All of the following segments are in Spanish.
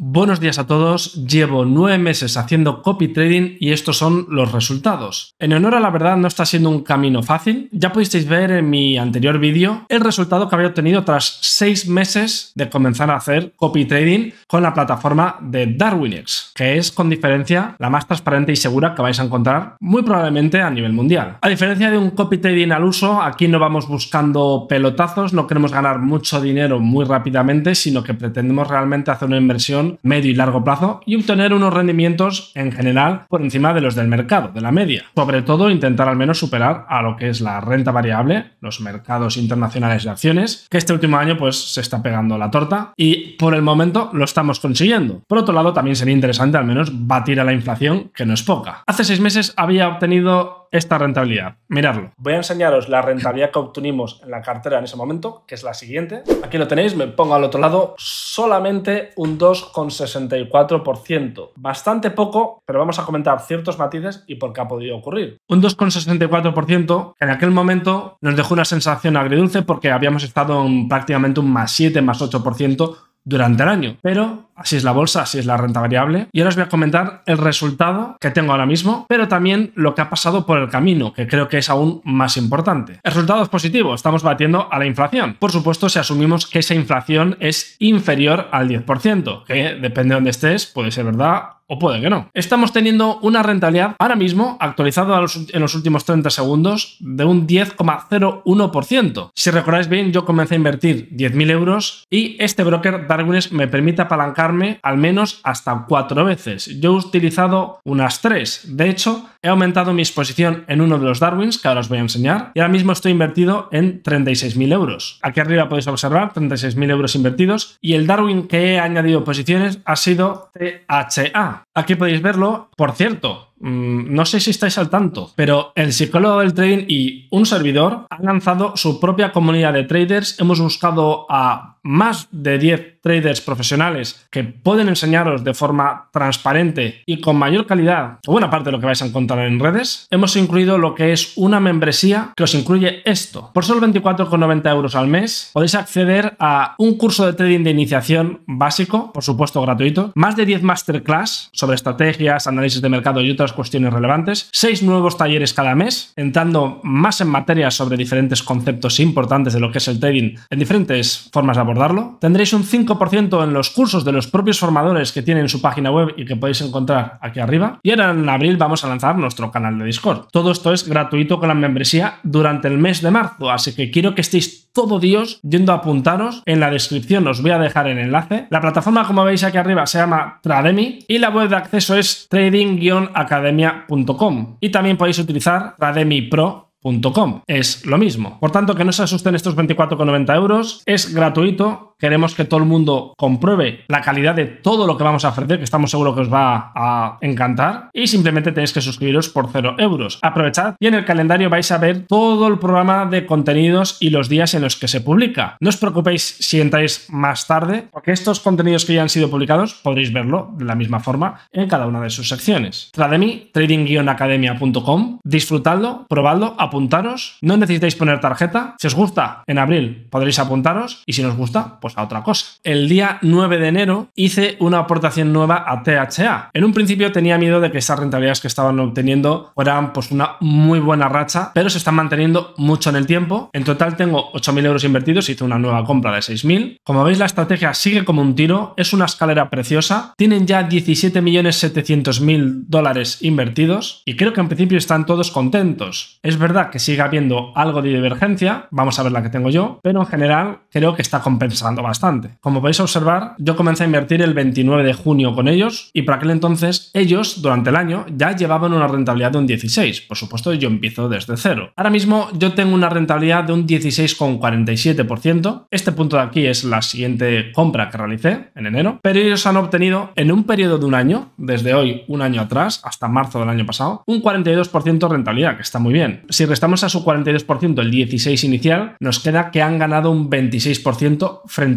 Buenos días a todos, llevo nueve meses haciendo copy trading y estos son los resultados. En honor a la verdad no está siendo un camino fácil, ya pudisteis ver en mi anterior vídeo el resultado que había obtenido tras seis meses de comenzar a hacer copy trading con la plataforma de Darwinex, que es con diferencia la más transparente y segura que vais a encontrar muy probablemente a nivel mundial. A diferencia de un copy trading al uso, aquí no vamos buscando pelotazos, no queremos ganar mucho dinero muy rápidamente, sino que pretendemos realmente hacer una inversión medio y largo plazo y obtener unos rendimientos en general por encima de los del mercado, de la media. Sobre todo intentar al menos superar a lo que es la renta variable, los mercados internacionales de acciones, que este último año pues se está pegando la torta y por el momento lo estamos consiguiendo. Por otro lado, también sería interesante al menos batir a la inflación, que no es poca. Hace seis meses había obtenido esta rentabilidad. Miradlo. Voy a enseñaros la rentabilidad que obtuvimos en la cartera en ese momento, que es la siguiente. Aquí lo tenéis, me pongo al otro lado, solamente un 2,64%. Bastante poco, pero vamos a comentar ciertos matices y por qué ha podido ocurrir. Un 2,64% en aquel momento nos dejó una sensación agridulce porque habíamos estado prácticamente un más 7, más 8% durante el año. Pero así es la bolsa, así es la renta variable. Y ahora os voy a comentar el resultado que tengo ahora mismo, pero también lo que ha pasado por el camino, que creo que es aún más importante. El resultado es positivo, estamos batiendo a la inflación. Por supuesto, si asumimos que esa inflación es inferior al 10%, que depende de donde estés, puede ser verdad o puede que no. Estamos teniendo una rentabilidad ahora mismo, actualizada en los últimos 30 segundos, de un 10,01%. Si recordáis bien, yo comencé a invertir 10.000 euros y este broker Darwin's me permite apalancarme al menos hasta cuatro veces. Yo he utilizado unas tres. De hecho, he aumentado mi exposición en uno de los Darwins, que ahora os voy a enseñar, y ahora mismo estoy invertido en 36.000 euros. Aquí arriba podéis observar 36.000 euros invertidos y el Darwin que he añadido posiciones ha sido THA Aquí podéis verlo. Por cierto, Mm, no sé si estáis al tanto, pero el psicólogo del trading y un servidor han lanzado su propia comunidad de traders. Hemos buscado a más de 10 traders profesionales que pueden enseñaros de forma transparente y con mayor calidad buena parte de lo que vais a encontrar en redes. Hemos incluido lo que es una membresía que os incluye esto. Por solo 24,90 euros al mes podéis acceder a un curso de trading de iniciación básico, por supuesto gratuito, más de 10 masterclass sobre estrategias, análisis de mercado y otras cuestiones relevantes, seis nuevos talleres cada mes, entrando más en materia sobre diferentes conceptos importantes de lo que es el trading en diferentes formas de abordarlo. Tendréis un 5% en los cursos de los propios formadores que tienen su página web y que podéis encontrar aquí arriba. Y ahora en abril vamos a lanzar nuestro canal de Discord. Todo esto es gratuito con la membresía durante el mes de marzo, así que quiero que estéis todo Dios yendo a apuntaros. En la descripción os voy a dejar el enlace. La plataforma, como veis aquí arriba, se llama Trademi y la web de acceso es trading-academia.com. Y también podéis utilizar trademipro.com Es lo mismo. Por tanto, que no se asusten estos 24,90 euros. Es gratuito. Queremos que todo el mundo compruebe la calidad de todo lo que vamos a ofrecer, que estamos seguros que os va a encantar. Y simplemente tenéis que suscribiros por 0 euros. Aprovechad y en el calendario vais a ver todo el programa de contenidos y los días en los que se publica. No os preocupéis si entráis más tarde, porque estos contenidos que ya han sido publicados podréis verlo de la misma forma en cada una de sus secciones. Trademi, trading-academia.com. Disfrutadlo, probadlo, apuntaros. No necesitáis poner tarjeta. Si os gusta, en abril podréis apuntaros. Y si os gusta, pues pues, a otra cosa. El día 9 de enero hice una aportación nueva a THA. En un principio tenía miedo de que esas rentabilidades que estaban obteniendo fueran pues una muy buena racha, pero se están manteniendo mucho en el tiempo. En total tengo 8.000 euros invertidos, hice una nueva compra de 6.000. Como veis, la estrategia sigue como un tiro, es una escalera preciosa. Tienen ya 17.700.000 dólares invertidos y creo que en principio están todos contentos. Es verdad que sigue habiendo algo de divergencia, vamos a ver la que tengo yo, pero en general creo que está compensando bastante. Como podéis observar, yo comencé a invertir el 29 de junio con ellos y para aquel entonces ellos durante el año ya llevaban una rentabilidad de un 16. Por supuesto, yo empiezo desde cero. Ahora mismo yo tengo una rentabilidad de un 16,47%. Este punto de aquí es la siguiente compra que realicé en enero, pero ellos han obtenido en un periodo de un año, desde hoy un año atrás hasta marzo del año pasado, un 42% de rentabilidad, que está muy bien. Si restamos a su 42% el 16 inicial, nos queda que han ganado un 26% frente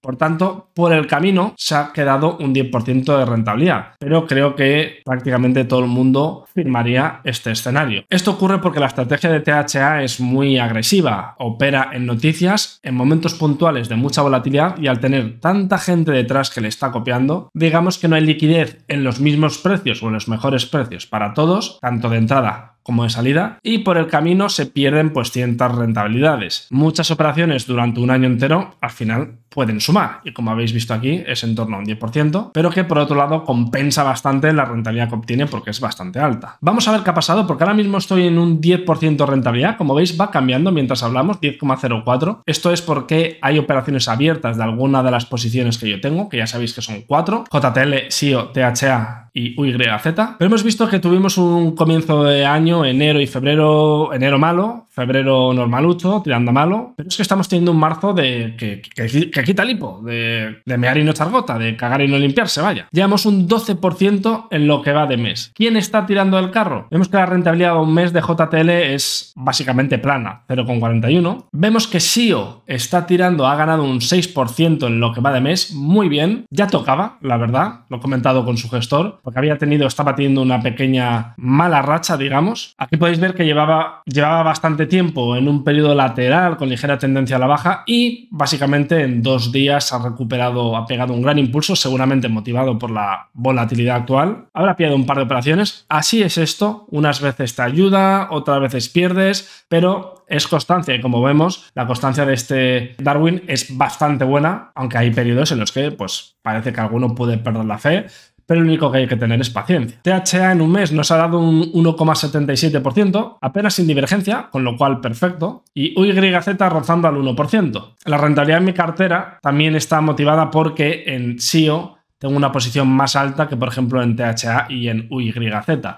por tanto, por el camino se ha quedado un 10% de rentabilidad, pero creo que prácticamente todo el mundo firmaría este escenario. Esto ocurre porque la estrategia de THA es muy agresiva, opera en noticias, en momentos puntuales de mucha volatilidad y al tener tanta gente detrás que le está copiando, digamos que no hay liquidez en los mismos precios o en los mejores precios para todos, tanto de entrada como de salida y por el camino se pierden pues ciertas rentabilidades. Muchas operaciones durante un año entero al final pueden sumar y como habéis visto aquí es en torno a un 10%, pero que por otro lado compensa bastante la rentabilidad que obtiene porque es bastante alta. Vamos a ver qué ha pasado porque ahora mismo estoy en un 10% rentabilidad, como veis va cambiando mientras hablamos, 10,04. Esto es porque hay operaciones abiertas de alguna de las posiciones que yo tengo, que ya sabéis que son 4, JTL, SIO, THA y UYZ, pero hemos visto que tuvimos un comienzo de año, enero y febrero, enero malo, febrero normal normalucho, tirando malo, pero es que estamos teniendo un marzo de que, que que quita lipo, de, de mear y no echar gota, de cagar y no limpiarse, vaya. Llevamos un 12% en lo que va de mes. ¿Quién está tirando el carro? Vemos que la rentabilidad de un mes de JTL es básicamente plana, 0,41. Vemos que SIO está tirando, ha ganado un 6% en lo que va de mes, muy bien. Ya tocaba, la verdad, lo he comentado con su gestor, porque había tenido, estaba teniendo una pequeña mala racha, digamos. Aquí podéis ver que llevaba, llevaba bastante tiempo en un periodo lateral con ligera tendencia a la baja y básicamente en dos días ha recuperado, ha pegado un gran impulso, seguramente motivado por la volatilidad actual. Habrá pillado un par de operaciones. Así es esto. Unas veces te ayuda, otras veces pierdes, pero es constancia y como vemos, la constancia de este Darwin es bastante buena, aunque hay periodos en los que pues parece que alguno puede perder la fe, pero lo único que hay que tener es paciencia. THA en un mes nos ha dado un 1,77%, apenas sin divergencia, con lo cual perfecto, y UYZ rozando al 1%. La rentabilidad en mi cartera también está motivada porque en SIO tengo una posición más alta que, por ejemplo, en THA y en UYZ.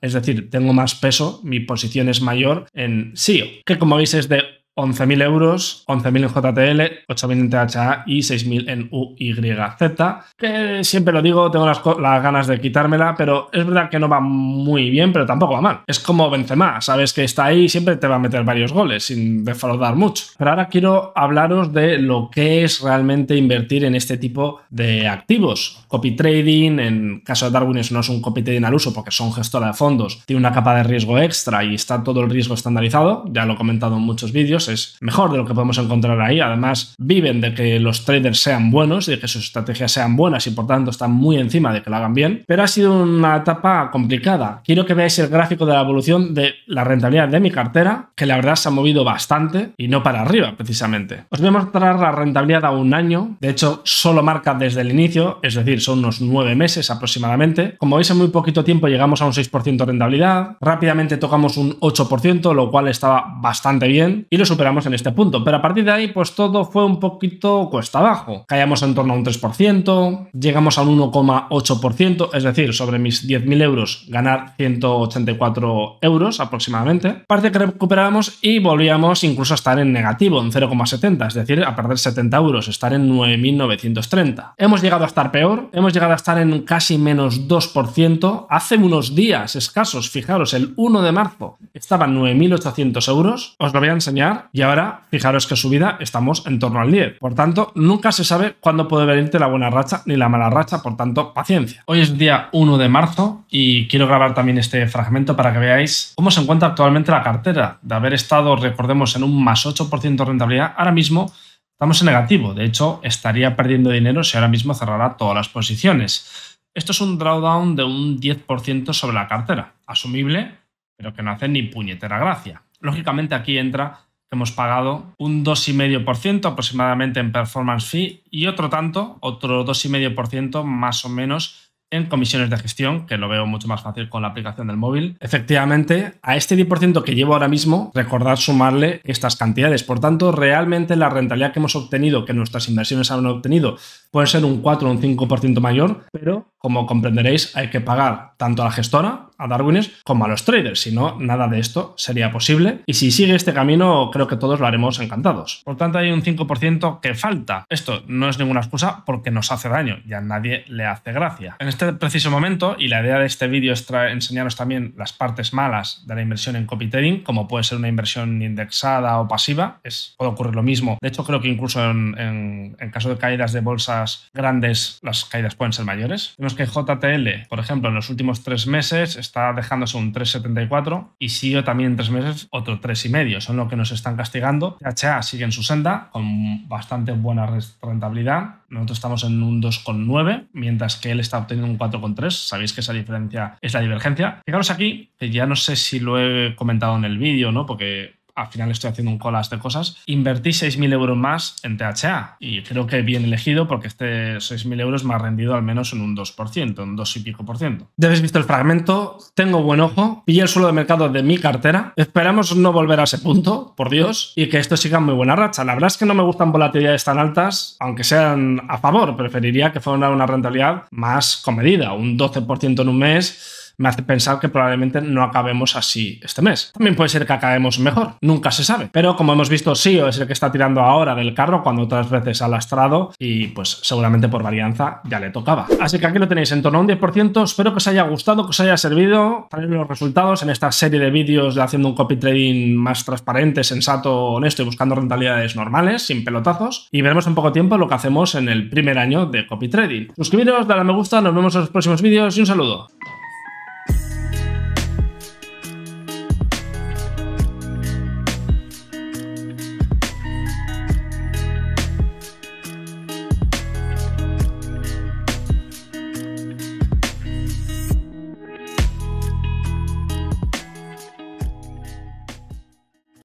Es decir, tengo más peso, mi posición es mayor en SIO, que como veis es de 11.000 euros, 11.000 en JTL, 8.000 en THA y 6.000 en UYZ. Que siempre lo digo, tengo las, ganas de quitármela, pero es verdad que no va muy bien, pero tampoco va mal. Es como Benzema, sabes que está ahí y siempre te va a meter varios goles sin defraudar mucho. Pero ahora quiero hablaros de lo que es realmente invertir en este tipo de activos. Copy trading, en caso de Darwin no es un copy trading al uso porque son gestora de fondos, tiene una capa de riesgo extra y está todo el riesgo estandarizado, ya lo he comentado en muchos vídeos es mejor de lo que podemos encontrar ahí. Además, viven de que los traders sean buenos, y de que sus estrategias sean buenas y por tanto están muy encima de que lo hagan bien. Pero ha sido una etapa complicada. Quiero que veáis el gráfico de la evolución de la rentabilidad de mi cartera, que la verdad se ha movido bastante y no para arriba precisamente. Os voy a mostrar la rentabilidad a un año. De hecho, solo marca desde el inicio, es decir, son unos nueve meses aproximadamente. Como veis, en muy poquito tiempo llegamos a un 6% de rentabilidad. Rápidamente tocamos un 8%, lo cual estaba bastante bien. Y lo superamos en este punto, pero a partir de ahí pues todo fue un poquito cuesta abajo. Caíamos en torno a un 3%, llegamos a un 1,8%, es decir, sobre mis 10.000 euros ganar 184 euros aproximadamente. Parte que recuperamos y volvíamos incluso a estar en negativo, en 0,70, es decir, a perder 70 euros, estar en 9.930. Hemos llegado a estar peor, hemos llegado a estar en casi menos 2%. Hace unos días escasos, fijaros, el 1 de marzo estaban 9.800 euros. Os lo voy a enseñar y ahora fijaros que su vida estamos en torno al 10. Por tanto, nunca se sabe cuándo puede venirte la buena racha ni la mala racha, por tanto, paciencia. Hoy es día 1 de marzo y quiero grabar también este fragmento para que veáis cómo se encuentra actualmente la cartera. De haber estado, recordemos, en un más 8% de rentabilidad, ahora mismo estamos en negativo. De hecho, estaría perdiendo dinero si ahora mismo cerrara todas las posiciones. Esto es un drawdown de un 10% sobre la cartera, asumible, pero que no hace ni puñetera gracia. Lógicamente aquí entra hemos pagado un 2,5% aproximadamente en performance fee y otro tanto, otro 2,5% más o menos en comisiones de gestión, que lo veo mucho más fácil con la aplicación del móvil. Efectivamente, a este 10% que llevo ahora mismo, recordar sumarle estas cantidades. Por tanto, realmente la rentabilidad que hemos obtenido, que nuestras inversiones han obtenido, puede ser un 4 o un 5% mayor, pero como comprenderéis, hay que pagar tanto a la gestora, a Darwiners, como a los traders, si no, nada de esto sería posible. Y si sigue este camino, creo que todos lo haremos encantados. Por tanto, hay un 5% que falta. Esto no es ninguna excusa porque nos hace daño y a nadie le hace gracia. En este preciso momento, y la idea de este vídeo es enseñaros también las partes malas de la inversión en copy trading, como puede ser una inversión indexada o pasiva, es, puede ocurrir lo mismo. De hecho, creo que incluso en, caso de caídas de bolsas grandes, las caídas pueden ser mayores que JTL, por ejemplo, en los últimos tres meses está dejándose un 3,74 y SIO también en tres meses otro 3,5. Son lo que nos están castigando. HA sigue en su senda con bastante buena rentabilidad. Nosotros estamos en un 2,9, mientras que él está obteniendo un 4,3. Sabéis que esa diferencia es la divergencia. Fijaros aquí, que ya no sé si lo he comentado en el vídeo, ¿no? Porque al final estoy haciendo un colas de cosas, invertí 6.000 euros más en THA. Y creo que bien elegido porque este 6.000 euros me ha rendido al menos en un 2%, un 2 y pico por ciento. Ya habéis visto el fragmento, tengo buen ojo, pillé el suelo de mercado de mi cartera. Esperamos no volver a ese punto, por Dios, y que esto siga muy buena racha. La verdad es que no me gustan volatilidades tan altas, aunque sean a favor, preferiría que fuera una rentabilidad más comedida, un 12% en un mes me hace pensar que probablemente no acabemos así este mes. También puede ser que acabemos mejor, nunca se sabe. Pero como hemos visto, SIO es el que está tirando ahora del carro cuando otras veces ha lastrado y pues seguramente por varianza ya le tocaba. Así que aquí lo tenéis en torno a un 10%. Espero que os haya gustado, que os haya servido. ver los resultados en esta serie de vídeos de haciendo un copy trading más transparente, sensato, honesto y buscando rentabilidades normales, sin pelotazos. Y veremos en poco tiempo lo que hacemos en el primer año de copy trading. Suscribiros, dale a me gusta, nos vemos en los próximos vídeos y un saludo.